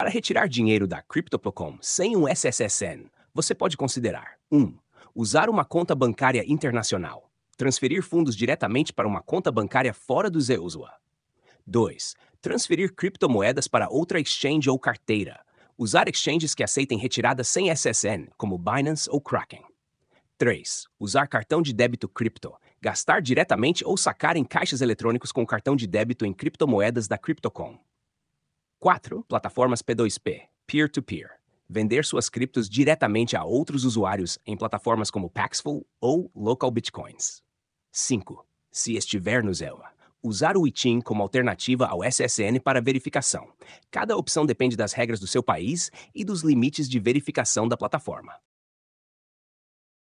Para retirar dinheiro da Crypto.com sem um SSSN, você pode considerar 1. Um, usar uma conta bancária internacional. Transferir fundos diretamente para uma conta bancária fora do Zeusua. 2. Transferir criptomoedas para outra exchange ou carteira. Usar exchanges que aceitem retiradas sem SSN, como Binance ou Kraken. 3. Usar cartão de débito cripto. Gastar diretamente ou sacar em caixas eletrônicos com cartão de débito em criptomoedas da Crypto.com. 4. Plataformas P2P, peer-to-peer. Vender suas criptos diretamente a outros usuários em plataformas como Paxful ou Local Bitcoins. 5. Se estiver no Zella, usar o ITIN como alternativa ao SSN para verificação. Cada opção depende das regras do seu país e dos limites de verificação da plataforma.